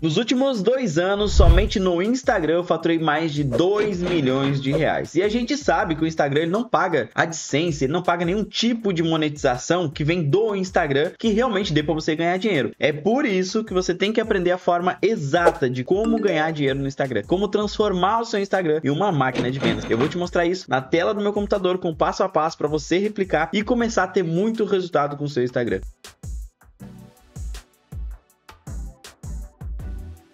Nos últimos dois anos, somente no Instagram eu faturei mais de 2 milhões de reais. E a gente sabe que o Instagram ele não paga AdSense, ele não paga nenhum tipo de monetização que vem do Instagram que realmente dê para você ganhar dinheiro. É por isso que você tem que aprender a forma exata de como ganhar dinheiro no Instagram, como transformar o seu Instagram em uma máquina de vendas. Eu vou te mostrar isso na tela do meu computador com passo a passo para você replicar e começar a ter muito resultado com o seu Instagram.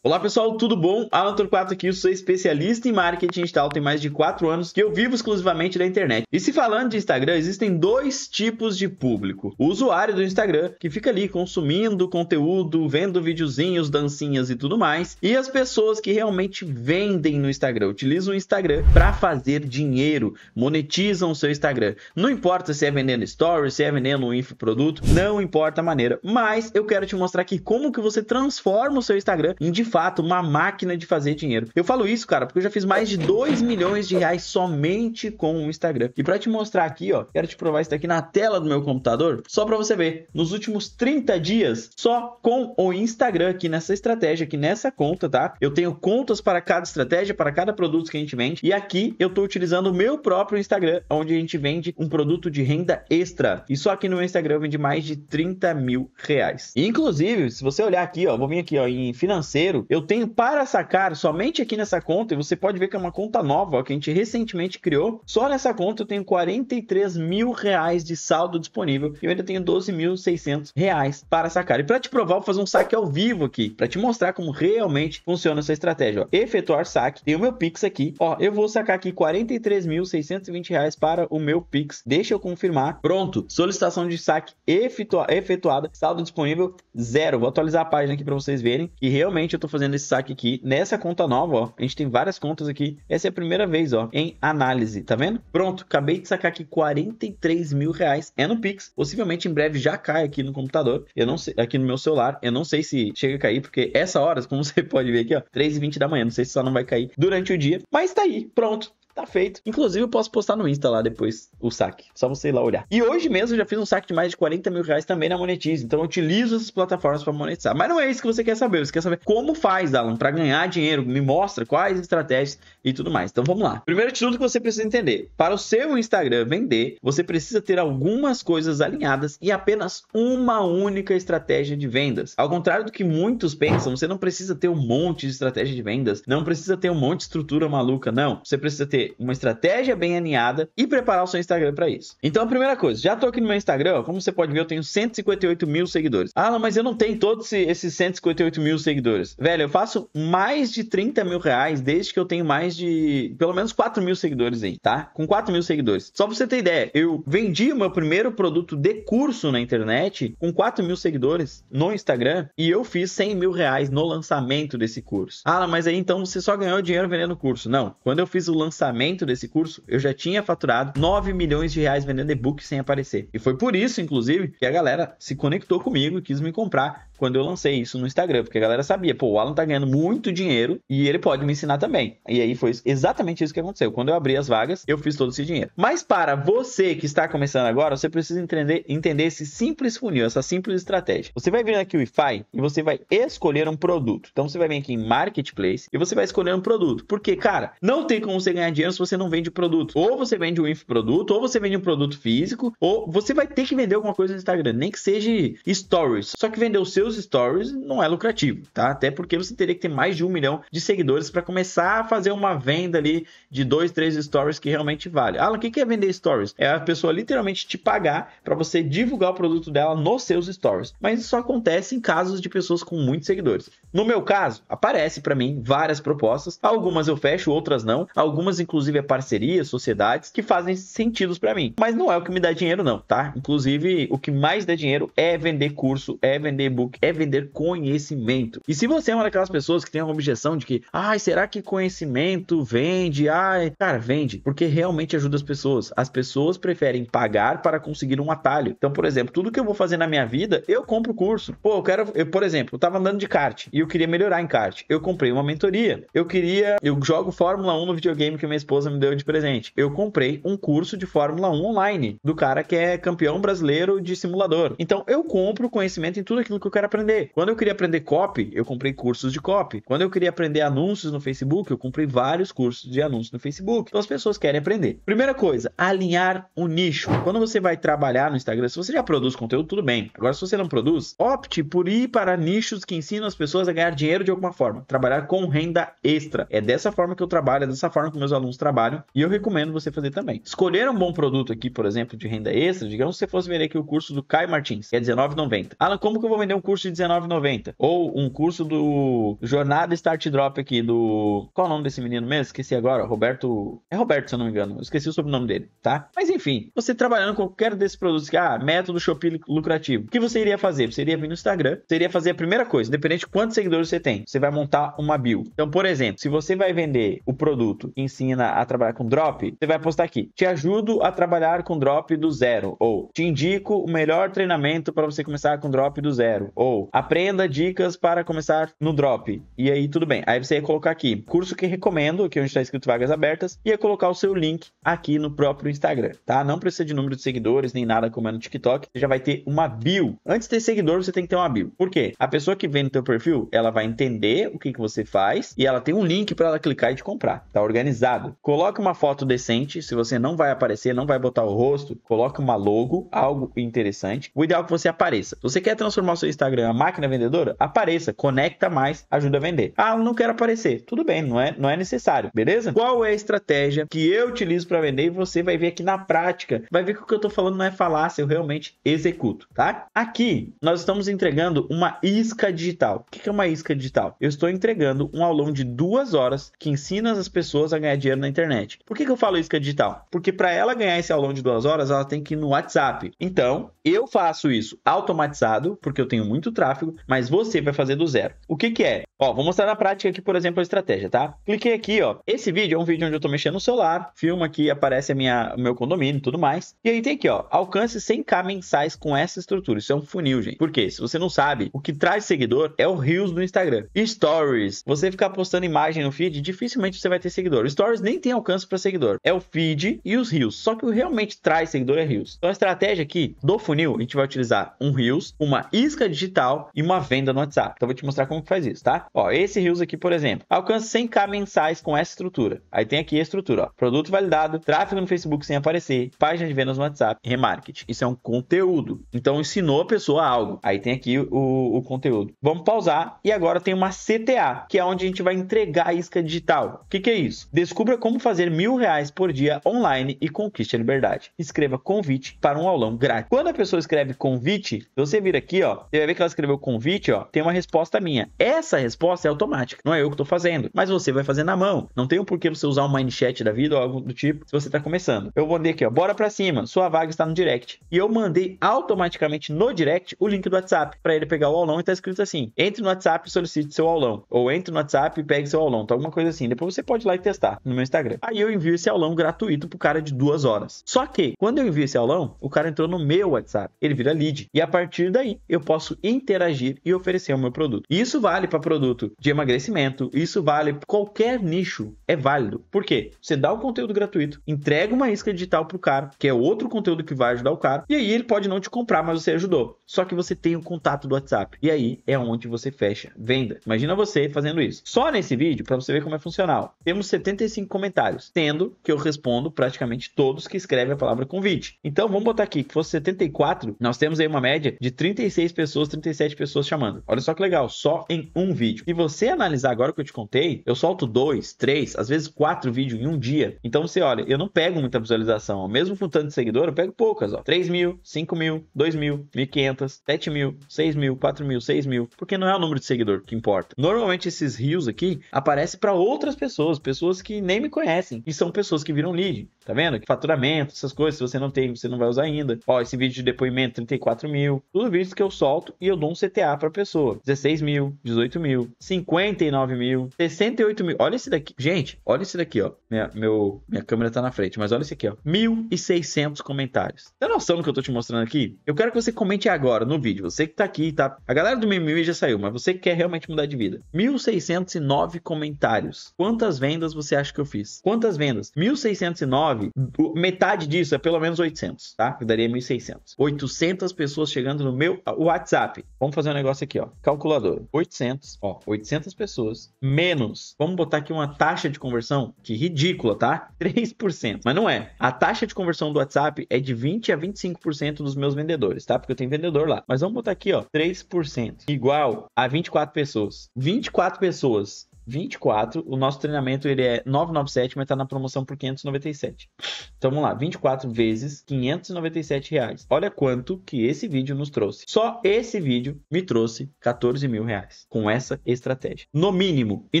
Olá pessoal, tudo bom? Alan Torquato aqui, eu sou especialista em marketing digital, tem mais de 4 anos que eu vivo exclusivamente da internet. E se falando de Instagram, existem dois tipos de público. O usuário do Instagram, que fica ali consumindo conteúdo, vendo videozinhos, dancinhas e tudo mais, e as pessoas que realmente vendem no Instagram, utilizam o Instagram para fazer dinheiro, monetizam o seu Instagram. Não importa se é vendendo stories, se é vendendo um infoproduto, não importa a maneira, mas eu quero te mostrar aqui como que você transforma o seu Instagram em fato uma máquina de fazer dinheiro. Eu falo isso, cara, porque eu já fiz mais de 2 milhões de reais somente com o Instagram. E para te mostrar aqui, ó, quero te provar isso daqui na tela do meu computador, só para você ver. Nos últimos 30 dias, só com o Instagram aqui nessa estratégia, aqui nessa conta, tá? Eu tenho contas para cada estratégia, para cada produto que a gente vende. E aqui eu tô utilizando o meu próprio Instagram, onde a gente vende um produto de renda extra. E só aqui no meu Instagram eu vendi mais de 30 mil reais. Inclusive, se você olhar aqui, ó, vou vir aqui ó, em financeiro, dinheiro eu tenho para sacar somente aqui nessa conta, e você pode ver que é uma conta nova ó, que a gente recentemente criou. Só nessa conta eu tenho 43 mil reais de saldo disponível e eu ainda tenho 12.600 reais para sacar. E para te provar, vou fazer um saque ao vivo aqui, para te mostrar como realmente funciona essa estratégia. Ó. Efetuar saque, tem o meu Pix aqui. Ó, eu vou sacar aqui 43.620 reais para o meu Pix. Deixa eu confirmar. Pronto, solicitação de saque efetua efetuada, saldo disponível zero. Vou atualizar a página aqui para vocês verem que realmente eu tô fazendo esse saque aqui nessa conta nova, ó. A gente tem várias contas aqui. Essa é a primeira vez, ó, em análise, tá vendo? Pronto, acabei de sacar aqui 43 mil reais. É no Pix. Possivelmente em breve já cai aqui no computador. Eu não sei, aqui no meu celular. Eu não sei se chega a cair, porque essa hora, como você pode ver aqui, ó, 3h20 da manhã. Não sei se só não vai cair durante o dia. Mas tá aí, pronto. Tá feito. Inclusive, eu posso postar no Insta lá depois o saque. Só você ir lá olhar. E hoje mesmo eu já fiz um saque de mais de 40 mil reais também na Monetize. Então eu utilizo essas plataformas para monetizar. Mas não é isso que você quer saber. Você quer saber como faz, Alan, para ganhar dinheiro. Me mostra quais estratégias e tudo mais. Então vamos lá. Primeiro de tudo que você precisa entender: para o seu Instagram vender, você precisa ter algumas coisas alinhadas e apenas uma única estratégia de vendas. Ao contrário do que muitos pensam, você não precisa ter um monte de estratégia de vendas, não precisa ter um monte de estrutura maluca, não. Você precisa ter uma estratégia bem alinhada e preparar o seu Instagram para isso. Então, a primeira coisa, já tô aqui no meu Instagram, como você pode ver, eu tenho 158 mil seguidores. Ah, mas eu não tenho todos esses 158 mil seguidores. Velho, eu faço mais de 30 mil reais desde que eu tenho mais de pelo menos 4 mil seguidores aí, tá? Com 4 mil seguidores. Só pra você ter ideia, eu vendi o meu primeiro produto de curso na internet com 4 mil seguidores no Instagram e eu fiz 100 mil reais no lançamento desse curso. Ah, mas aí então você só ganhou dinheiro vendendo curso. Não, quando eu fiz o lançamento lançamento desse curso, eu já tinha faturado 9 milhões de reais vendendo e-book sem aparecer. E foi por isso, inclusive, que a galera se conectou comigo e quis me comprar quando eu lancei isso no Instagram, porque a galera sabia, pô, o Alan tá ganhando muito dinheiro e ele pode me ensinar também. E aí foi exatamente isso que aconteceu. Quando eu abri as vagas, eu fiz todo esse dinheiro. Mas para você que está começando agora, você precisa entender, entender esse simples funil, essa simples estratégia. Você vai vir aqui o Wi-Fi e você vai escolher um produto. Então você vai vir aqui em Marketplace e você vai escolher um produto. Porque, cara, não tem como você ganhar dinheiro dinheiro se você não vende produto. Ou você vende um infoproduto, ou você vende um produto físico, ou você vai ter que vender alguma coisa no Instagram, nem que seja stories. Só que vender os seus stories não é lucrativo, tá? Até porque você teria que ter mais de um milhão de seguidores para começar a fazer uma venda ali de dois, três stories que realmente vale. a o que é vender stories? É a pessoa literalmente te pagar para você divulgar o produto dela nos seus stories. Mas isso só acontece em casos de pessoas com muitos seguidores. No meu caso, aparece para mim várias propostas, algumas eu fecho, outras não, algumas inclusive é parcerias, sociedades que fazem sentido para mim. Mas não é o que me dá dinheiro não, tá? Inclusive, o que mais dá dinheiro é vender curso, é vender e-book, é vender conhecimento. E se você é uma daquelas pessoas que tem uma objeção de que, ai, será que conhecimento vende? Ai, cara, vende, porque realmente ajuda as pessoas. As pessoas preferem pagar para conseguir um atalho. Então, por exemplo, tudo que eu vou fazer na minha vida, eu compro curso. Pô, eu quero, eu, por exemplo, eu tava andando de kart e eu queria melhorar em kart. Eu comprei uma mentoria. Eu queria, eu jogo Fórmula 1 no videogame que é esposa me deu de presente. Eu comprei um curso de Fórmula 1 online do cara que é campeão brasileiro de simulador. Então eu compro conhecimento em tudo aquilo que eu quero aprender. Quando eu queria aprender copy, eu comprei cursos de copy. Quando eu queria aprender anúncios no Facebook, eu comprei vários cursos de anúncios no Facebook. Então as pessoas querem aprender. Primeira coisa, alinhar o nicho. Quando você vai trabalhar no Instagram, se você já produz conteúdo, tudo bem. Agora, se você não produz, opte por ir para nichos que ensinam as pessoas a ganhar dinheiro de alguma forma, trabalhar com renda extra. É dessa forma que eu trabalho, é dessa forma que meus alunos trabalham e eu recomendo você fazer também. Escolher um bom produto aqui, por exemplo, de renda extra, digamos se você fosse vender aqui o curso do Caio Martins, que é R$19,90. Alan, como que eu vou vender um curso de R$19,90? Ou um curso do Jornada Start Drop aqui do... Qual é o nome desse menino mesmo? Esqueci agora. Roberto... É Roberto, se eu não me engano. Eu esqueci o sobrenome dele, tá? Mas enfim, você trabalhando com qualquer desses produtos que, ah, método shopping lucrativo. O que você iria fazer? Você iria vir no Instagram, você iria fazer a primeira coisa, independente de quantos seguidores você tem, você vai montar uma bio. Então, por exemplo, se você vai vender o produto que ensina ensina a trabalhar com drop, você vai postar aqui: te ajudo a trabalhar com drop do zero. Ou te indico o melhor treinamento para você começar com drop do zero. Ou aprenda dicas para começar no drop. E aí, tudo bem. Aí você ia colocar aqui: curso que recomendo, aqui é onde está escrito vagas abertas, e ia colocar o seu link aqui no próprio Instagram, tá? Não precisa de número de seguidores nem nada como é no TikTok. Você já vai ter uma bio. Antes de ter seguidor, você tem que ter uma bio. Por quê? A pessoa que vem no teu perfil, ela vai entender o que, que você faz e ela tem um link para ela clicar e te comprar. Tá organizado errado. Coloque uma foto decente, se você não vai aparecer, não vai botar o rosto, coloque uma logo, algo interessante. O ideal é que você apareça. Se você quer transformar o seu Instagram uma máquina vendedora? Apareça, conecta mais, ajuda a vender. Ah, eu não quero aparecer. Tudo bem, não é, não é necessário, beleza? Qual é a estratégia que eu utilizo para vender e você vai ver aqui na prática, vai ver que o que eu estou falando não é falácia, eu realmente executo, tá? Aqui nós estamos entregando uma isca digital. O que é uma isca digital? Eu estou entregando um aulão de duas horas que ensina as pessoas a ganhar dinheiro na internet. Por que, que eu falo isso que é digital? Porque para ela ganhar esse aulão de duas horas, ela tem que ir no WhatsApp. Então, eu faço isso automatizado, porque eu tenho muito tráfego, mas você vai fazer do zero. O que, que é? Ó, vou mostrar na prática aqui, por exemplo, a estratégia, tá? Cliquei aqui, ó. Esse vídeo é um vídeo onde eu tô mexendo no celular, filma aqui, aparece a minha, o meu condomínio e tudo mais. E aí tem aqui, ó, alcance 100k mensais com essa estrutura. Isso é um funil, gente. Por quê? Se você não sabe, o que traz seguidor é o Reels do Instagram. Stories. Você ficar postando imagem no feed, dificilmente você vai ter seguidor. Stories nem tem alcance para seguidor. É o feed e os Reels. Só que o que realmente traz seguidor é Reels. Então a estratégia aqui do funil, a gente vai utilizar um Reels, uma isca digital e uma venda no WhatsApp. Então eu vou te mostrar como que faz isso, tá? Ó, esse rios aqui, por exemplo, alcança 100k mensais com essa estrutura. Aí tem aqui a estrutura, ó. Produto validado, tráfego no Facebook sem aparecer, página de vendas no WhatsApp, remarketing. Isso é um conteúdo. Então ensinou a pessoa algo. Aí tem aqui o, o conteúdo. Vamos pausar e agora tem uma CTA, que é onde a gente vai entregar a isca digital. O que, que é isso? Descubra como fazer mil reais por dia online e conquiste a liberdade. Escreva convite para um aulão grátis. Quando a pessoa escreve convite, você vira aqui, ó. Você vai ver que ela escreveu convite, ó. Tem uma resposta minha. Essa resposta resposta é automática. Não é eu que estou fazendo, mas você vai fazer na mão. Não tem um porquê você usar um mindset da vida ou algo do tipo se você está começando. Eu mandei aqui, ó, bora para cima, sua vaga está no direct. E eu mandei automaticamente no direct o link do WhatsApp para ele pegar o aulão e tá escrito assim: entre no WhatsApp e solicite seu aulão. Ou entre no WhatsApp e pegue seu aulão. Tá alguma coisa assim. Depois você pode ir lá e testar no meu Instagram. Aí eu envio esse aulão gratuito pro cara de duas horas. Só que, quando eu envio esse aulão, o cara entrou no meu WhatsApp. Ele vira lead. E a partir daí, eu posso interagir e oferecer o meu produto. E isso vale para produtos produto de emagrecimento, isso vale qualquer nicho, é válido. Por quê? Você dá o conteúdo gratuito, entrega uma isca digital pro cara, que é outro conteúdo que vai ajudar o cara, e aí ele pode não te comprar, mas você ajudou. Só que você tem o contato do WhatsApp. E aí é onde você fecha venda. Imagina você fazendo isso. Só nesse vídeo, para você ver como é funcional, temos 75 comentários, tendo que eu respondo praticamente todos que escrevem a palavra convite. Então vamos botar aqui que fosse 74, nós temos aí uma média de 36 pessoas, 37 pessoas chamando. Olha só que legal, só em um vídeo vídeo. E você analisar agora o que eu te contei, eu solto dois, três, às vezes quatro vídeos em um dia. Então você olha, eu não pego muita visualização. Mesmo com tanto de seguidor, eu pego poucas, ó. 3 mil, 5 mil, 2 mil, 1.500, 7 mil, 6 mil, 4 mil, 6 mil. Porque não é o número de seguidor que importa. Normalmente esses rios aqui aparecem para outras pessoas, pessoas que nem me conhecem. E são pessoas que viram lead, tá vendo? Faturamento, essas coisas, se você não tem, você não vai usar ainda. Ó, esse vídeo de depoimento, 34 mil. Tudo vídeos que eu solto e eu dou um CTA pra pessoa. 16 mil, 18 mil mil, 59 mil, 68 mil. Olha esse daqui. Gente, olha esse daqui, ó. Minha, meu, minha câmera tá na frente, mas olha esse aqui, ó. 1.600 comentários. Tem noção do que eu tô te mostrando aqui? Eu quero que você comente agora no vídeo. Você que tá aqui, tá? A galera do Mimimi já saiu, mas você que quer realmente mudar de vida. 1.609 comentários. Quantas vendas você acha que eu fiz? Quantas vendas? 1.609, metade disso é pelo menos 800, tá? Eu daria 1.600. 800 pessoas chegando no meu WhatsApp. Vamos fazer um negócio aqui, ó. Calculadora. 800, ó. Ó, 800 pessoas, menos, vamos botar aqui uma taxa de conversão, que ridícula, tá? 3%, mas não é. A taxa de conversão do WhatsApp é de 20 a 25% dos meus vendedores, tá? Porque eu tenho vendedor lá. Mas vamos botar aqui, ó, 3%, igual a 24 pessoas. 24 pessoas 24. O nosso treinamento ele é 997, mas tá na promoção por 597. Então vamos lá, 24 vezes 597 reais. Olha quanto que esse vídeo nos trouxe. Só esse vídeo me trouxe 14 mil reais com essa estratégia. No mínimo, e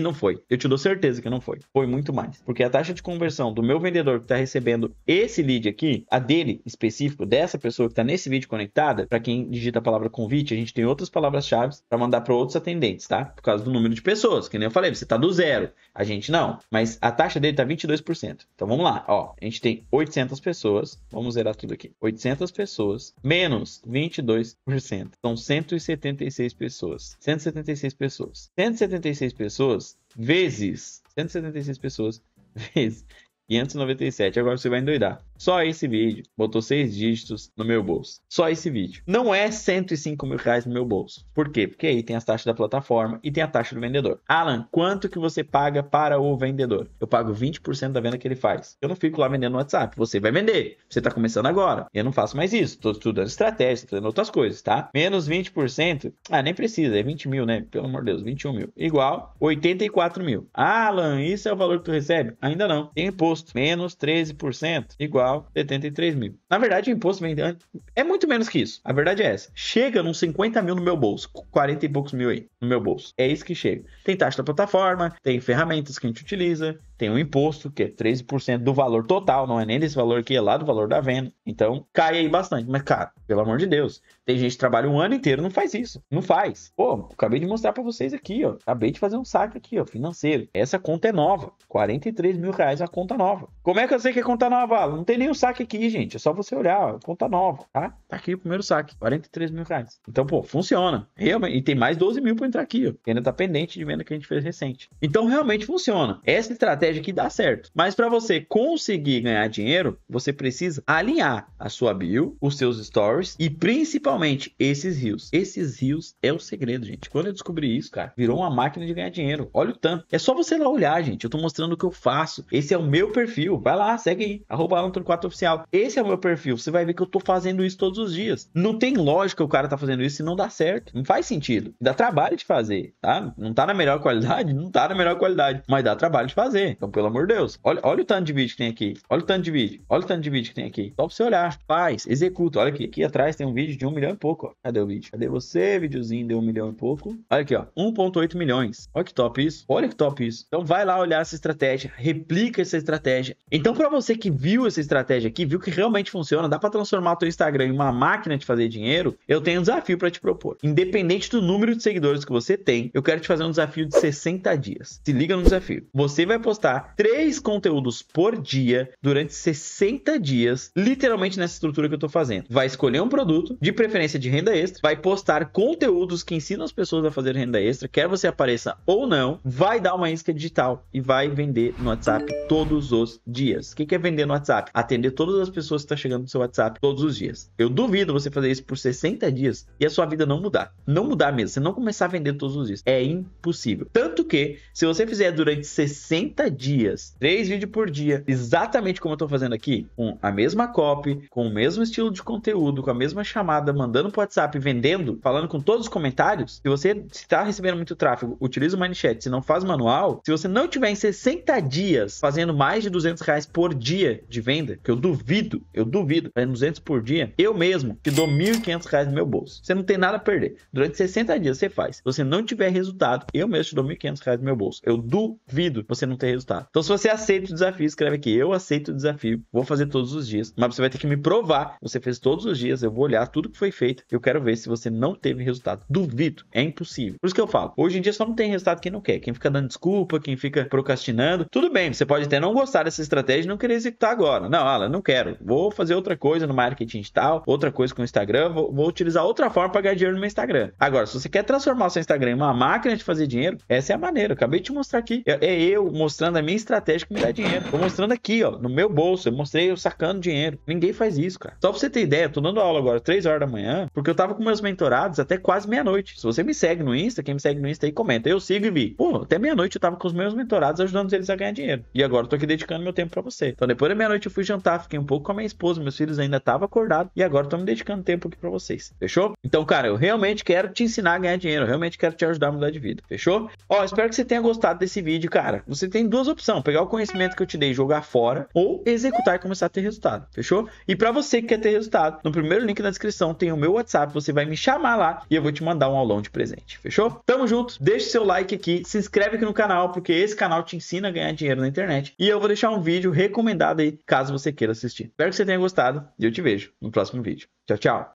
não foi. Eu te dou certeza que não foi. Foi muito mais. Porque a taxa de conversão do meu vendedor que tá recebendo esse lead aqui, a dele específico, dessa pessoa que tá nesse vídeo conectada, para quem digita a palavra convite, a gente tem outras palavras-chave para mandar para outros atendentes, tá? Por causa do número de pessoas, que nem eu falei você está do zero. A gente não, mas a taxa dele está 22%. Então vamos lá, ó, a gente tem 800 pessoas, vamos zerar tudo aqui. 800 pessoas menos 22% são 176 pessoas. 176 pessoas. 176 pessoas vezes 176 pessoas vezes 597. Agora você vai endoidar. Só esse vídeo botou seis dígitos no meu bolso. Só esse vídeo. Não é 105 mil reais no meu bolso. Por quê? Porque aí tem as taxas da plataforma e tem a taxa do vendedor. Alan, quanto que você paga para o vendedor? Eu pago 20% da venda que ele faz. Eu não fico lá vendendo no WhatsApp. Você vai vender. Você está começando agora. Eu não faço mais isso. Estou estudando estratégia, estou fazendo outras coisas, tá? Menos 20%. Ah, nem precisa. É 20 mil, né? Pelo amor de Deus, 21 mil. Igual 84 mil. Alan, isso é o valor que tu recebe? Ainda não. Tem imposto imposto, menos 13%, igual 73 mil. Na verdade, o imposto vem é muito menos que isso. A verdade é essa. Chega nos 50 mil no meu bolso, 40 e poucos mil aí no meu bolso. É isso que chega. Tem taxa da plataforma, tem ferramentas que a gente utiliza, tem o um imposto, que é 13% do valor total, não é nem desse valor aqui, é lá do valor da venda. Então, cai aí bastante. Mas, cara, pelo amor de Deus, tem gente que trabalha um ano inteiro, não faz isso. Não faz. Pô, acabei de mostrar para vocês aqui, ó. Acabei de fazer um saque aqui, ó, financeiro. Essa conta é nova. 43 mil reais a conta nova. Nova. Como é que eu sei que é Conta Nova? Ah, não tem nenhum saque aqui, gente. É só você olhar, Conta Nova, tá? Tá aqui o primeiro saque, 43 mil reais. Então, pô, funciona. Realmente. E tem mais 12 mil pra entrar aqui, ó. Que ainda tá pendente de venda que a gente fez recente. Então, realmente funciona. Essa estratégia aqui dá certo. Mas para você conseguir ganhar dinheiro, você precisa alinhar a sua bio, os seus stories e principalmente esses rios. Esses rios é o segredo, gente. Quando eu descobri isso, cara, virou uma máquina de ganhar dinheiro. Olha o tanto. É só você lá olhar, gente. Eu tô mostrando o que eu faço. Esse é o meu perfil. Vai lá, segue aí. Arroba Antônio4 Oficial. Esse é o meu perfil. Você vai ver que eu tô fazendo isso todos os dias. Não tem lógica o cara tá fazendo isso e não dá certo. Não faz sentido. Dá trabalho de fazer, tá? Não tá na melhor qualidade? Não tá na melhor qualidade. Mas dá trabalho de fazer. Então, pelo amor de Deus. Olha, olha o tanto de vídeo que tem aqui. Olha o tanto de vídeo. Olha o tanto de vídeo que tem aqui. Só pra você olhar. Faz, executa. Olha aqui. Aqui atrás tem um vídeo de um milhão e pouco. Ó. Cadê o vídeo? Cadê você? Videozinho de um milhão e pouco. Olha aqui, ó. 1,8 milhões. Olha que top isso. Olha que top isso. Então vai lá olhar essa estratégia. Replica essa estratégia estratégia. Então, para você que viu essa estratégia aqui, viu que realmente funciona, dá para transformar o teu Instagram em uma máquina de fazer dinheiro, eu tenho um desafio para te propor. Independente do número de seguidores que você tem, eu quero te fazer um desafio de 60 dias. Se liga no desafio. Você vai postar três conteúdos por dia durante 60 dias, literalmente nessa estrutura que eu tô fazendo. Vai escolher um produto, de preferência de renda extra, vai postar conteúdos que ensinam as pessoas a fazer renda extra, quer você apareça ou não, vai dar uma isca digital e vai vender no WhatsApp todos todos os dias. O que é vender no WhatsApp? Atender todas as pessoas que estão tá chegando no seu WhatsApp todos os dias. Eu duvido você fazer isso por 60 dias e a sua vida não mudar. Não mudar mesmo. Você não começar a vender todos os dias. É impossível. Tanto que, se você fizer durante 60 dias, três vídeos por dia, exatamente como eu estou fazendo aqui, com a mesma copy, com o mesmo estilo de conteúdo, com a mesma chamada, mandando o WhatsApp, vendendo, falando com todos os comentários, se você está recebendo muito tráfego, utiliza o ManiChat. se não faz manual, se você não tiver em 60 dias fazendo mais mais de 200 reais por dia de venda, que eu duvido, eu duvido, é 200 por dia, eu mesmo te dou 1.500 reais no meu bolso. Você não tem nada a perder. Durante 60 dias você faz. Se você não tiver resultado, eu mesmo te dou 1.500 reais no meu bolso. Eu duvido você não ter resultado. Então, se você aceita o desafio, escreve aqui, eu aceito o desafio, vou fazer todos os dias, mas você vai ter que me provar. Você fez todos os dias, eu vou olhar tudo que foi feito, eu quero ver se você não teve resultado. Duvido, é impossível. Por isso que eu falo, hoje em dia só não tem resultado quem não quer, quem fica dando desculpa, quem fica procrastinando. Tudo bem, você pode até não gostar gostar dessa estratégia e não querer executar agora. Não, Alan, não quero. Vou fazer outra coisa no marketing digital, outra coisa com o Instagram, vou, vou utilizar outra forma para ganhar dinheiro no meu Instagram. Agora, se você quer transformar o seu Instagram em uma máquina de fazer dinheiro, essa é a maneira. Eu acabei de te mostrar aqui. É, é eu mostrando a minha estratégia que me dá dinheiro. Tô mostrando aqui, ó, no meu bolso. Eu mostrei eu sacando dinheiro. Ninguém faz isso, cara. Só pra você ter ideia, eu tô dando aula agora, 3 horas da manhã, porque eu tava com meus mentorados até quase meia-noite. Se você me segue no Insta, quem me segue no Insta aí comenta. Eu sigo e vi. Pô, até meia-noite eu tava com os meus mentorados ajudando eles a ganhar dinheiro. E agora eu tô aqui dentro dedicando meu tempo para você. Então depois da meia-noite eu fui jantar, fiquei um pouco com a minha esposa, meus filhos ainda estavam acordados e agora eu tô me dedicando tempo aqui para vocês. Fechou? Então, cara, eu realmente quero te ensinar a ganhar dinheiro, eu realmente quero te ajudar a mudar de vida. Fechou? Ó, espero que você tenha gostado desse vídeo, cara. Você tem duas opções: pegar o conhecimento que eu te dei e jogar fora ou executar e começar a ter resultado. Fechou? E para você que quer ter resultado, no primeiro link na descrição tem o meu WhatsApp, você vai me chamar lá e eu vou te mandar um aulão de presente. Fechou? Tamo junto. Deixa seu like aqui, se inscreve aqui no canal porque esse canal te ensina a ganhar dinheiro na internet e eu vou deixar um vídeo recomendado aí, caso você queira assistir. Espero que você tenha gostado e eu te vejo no próximo vídeo. Tchau, tchau!